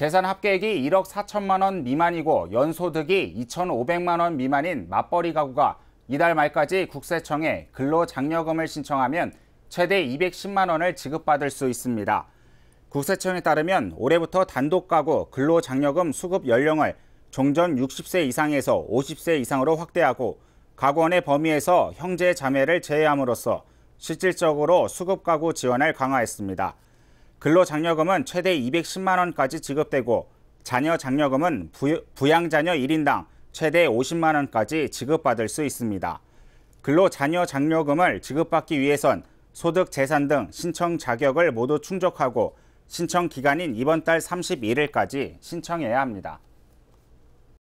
재산 합계액이 1억 4천만 원 미만이고 연소득이 2,500만 원 미만인 맞벌이 가구가 이달 말까지 국세청에 근로장려금을 신청하면 최대 210만 원을 지급받을 수 있습니다. 국세청에 따르면 올해부터 단독 가구 근로장려금 수급 연령을 종전 60세 이상에서 50세 이상으로 확대하고 가구원의 범위에서 형제 자매를 제외함으로써 실질적으로 수급 가구 지원을 강화했습니다. 근로장려금은 최대 210만 원까지 지급되고 자녀 장려금은 부양자녀 1인당 최대 50만 원까지 지급받을 수 있습니다. 근로자녀 장려금을 지급받기 위해선 소득, 재산 등 신청 자격을 모두 충족하고 신청 기간인 이번 달 31일까지 신청해야 합니다.